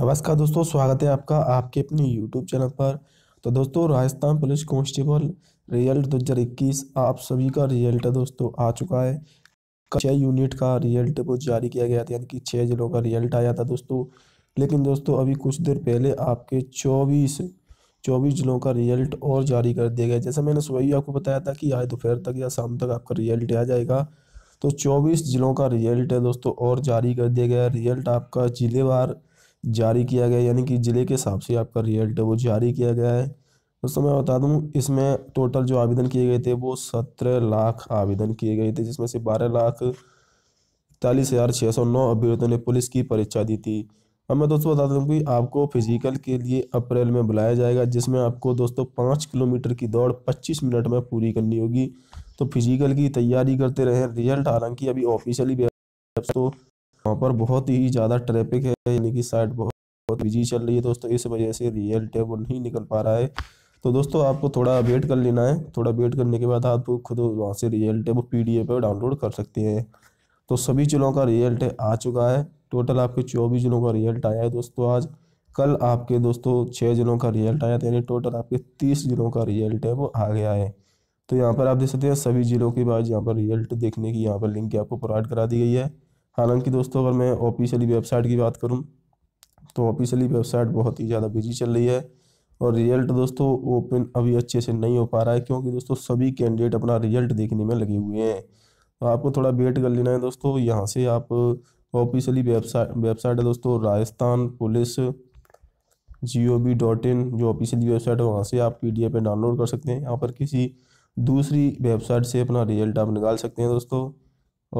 नमस्कार दोस्तों स्वागत है आपका आपके अपने यूट्यूब चैनल पर तो दोस्तों राजस्थान पुलिस कांस्टेबल रिजल्ट इक्कीस आप सभी का रिजल्ट दोस्तों आ चुका है छः यूनिट का रिजल्ट वो जारी किया गया था यानी कि छः जिलों का रिजल्ट आया था दोस्तों लेकिन दोस्तों अभी कुछ देर पहले आपके चौबीस चौबीस जिलों का रिजल्ट और जारी कर दिया गया जैसे मैंने सुबह ही आपको बताया था कि आज दोपहर तक या शाम तक आपका रिजल्ट आ जाएगा तो चौबीस जिलों का रिजल्ट है दोस्तों और जारी कर दिया गया रिजल्ट आपका जिलेवार जारी किया गया यानी कि ज़िले के हिसाब से आपका रिजल्ट वो जारी किया गया है दोस्तों मैं बता दूं इसमें टोटल जो आवेदन किए गए थे वो सत्रह लाख आवेदन किए गए थे जिसमें से बारह लाख इकतालीस हज़ार छः सौ नौ अभ्यर्थियों ने पुलिस की परीक्षा दी थी अब मैं दोस्तों बता दूं कि आपको फिजिकल के लिए अप्रैल में बुलाया जाएगा जिसमें आपको दोस्तों पाँच किलोमीटर की दौड़ पच्चीस मिनट में पूरी करनी होगी तो फिजिकल की तैयारी करते रहें रिजल्ट हालांकि अभी ऑफिशियली तो वहाँ पर बहुत ही ज़्यादा ट्रैफिक है यानी कि साइड बहुत बहुत बिजी चल रही है दोस्तों इस वजह से रियल टेबल नहीं निकल पा रहा है तो दोस्तों आपको थोड़ा वेट कर लेना है थोड़ा वेट करने के बाद आप खुद वहाँ से real table P D F download कर सकते हैं तो सभी जिलों का रिजल्ट आ चुका है टोटल आपके चौबीस जिलों का रिजल्ट आया है दोस्तों आज कल आपके दोस्तों छः जिलों का रिजल्ट आया था यानी टोटल आपके तीस जिलों का रिजल्ट है वो आ गया है तो यहाँ पर आप देख सकते हैं सभी जिलों के बाद यहाँ पर रिजल्ट देखने की यहाँ पर लिंक आपको प्रोवाइड करा दी गई है हालांकि दोस्तों अगर मैं ऑफिशियली वेबसाइट की बात करूँ तो ऑफिशियली वेबसाइट बहुत ही ज़्यादा बिजी चल रही है और रिजल्ट दोस्तों ओपन अभी अच्छे से नहीं हो पा रहा है क्योंकि दोस्तों सभी कैंडिडेट अपना रिजल्ट देखने में लगे हुए हैं तो आपको थोड़ा वेट कर लेना है दोस्तों यहाँ से आप ऑफिशियली वेबसाइट वेबसाइट है दोस्तों Rajasthan police G O B dot in जो ऑफिशियली वेबसाइट है वहाँ से आप पी डी एफ डाउनलोड कर सकते हैं यहाँ पर किसी दूसरी वेबसाइट से अपना रिजल्ट आप निकाल सकते हैं दोस्तों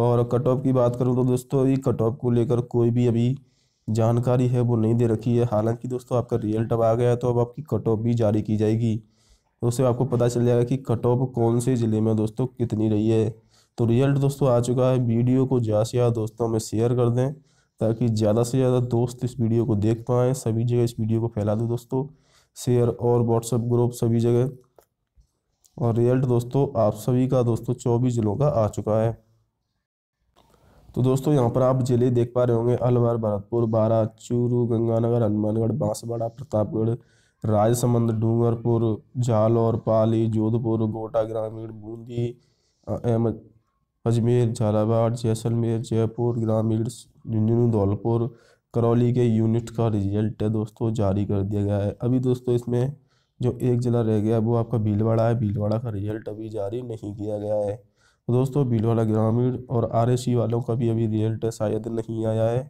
और कट ऑफ की बात करूँ तो दोस्तों ये कट ऑफ को लेकर कोई भी अभी जानकारी है वो नहीं दे रखी है हालांकि दोस्तों आपका रिजल्ट अब आ गया है तो अब आपकी कट ऑफ भी जारी की जाएगी तो उससे आपको पता चल जाएगा कि कट ऑफ कौन से ज़िले में दोस्तों कितनी रही है तो रिजल्ट दोस्तों आ चुका है वीडियो को ज़्यादा से ज़्यादा दोस्तों में शेयर कर दें ताकि ज़्यादा से ज़्यादा दोस्त इस वीडियो को देख पाएँ सभी जगह इस वीडियो को फैला दो दोस्तों शेयर और व्हाट्सएप ग्रुप सभी जगह और रिजल्ट दोस्तों आप सभी का दोस्तों चौबीस ज़िलों का आ चुका है तो दोस्तों यहाँ पर आप जिले देख पा रहे होंगे अलवर भरतपुर बारा चूरू गंगानगर हनुमानगढ़ बांसवाड़ा प्रतापगढ़ राजसमंद डूंगरपुर जालौर पाली जोधपुर गोटा ग्रामीण बूंदी अहमद अजमेर झालावाड़ जैसलमेर जयपुर ग्रामीण झुंझुनू धौलपुर करौली के यूनिट का रिजल्ट है दोस्तों जारी कर दिया गया है अभी दोस्तों इसमें जो एक ज़िला रह गया वो आपका भीलवाड़ा है भीलवाड़ा का रिजल्ट अभी जारी नहीं किया गया है तो दोस्तों भीड़ वाला ग्रामीण और आर वालों का भी अभी रिजल्ट शायद नहीं आया है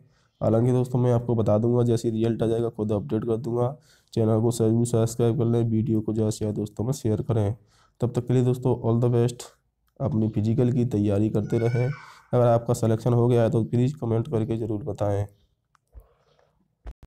हालांकि दोस्तों मैं आपको बता दूंगा जैसे रिजल्ट आ जाएगा खुद अपडेट कर दूंगा चैनल को जरूर सब्सक्राइब कर लें वीडियो को ज़्यादा से ज़्यादा दोस्तों में शेयर करें तब तक के लिए दोस्तों ऑल द बेस्ट अपनी फिजिकल की तैयारी करते रहें अगर आपका सलेक्शन हो गया है तो प्लीज़ कमेंट करके ज़रूर बताएँ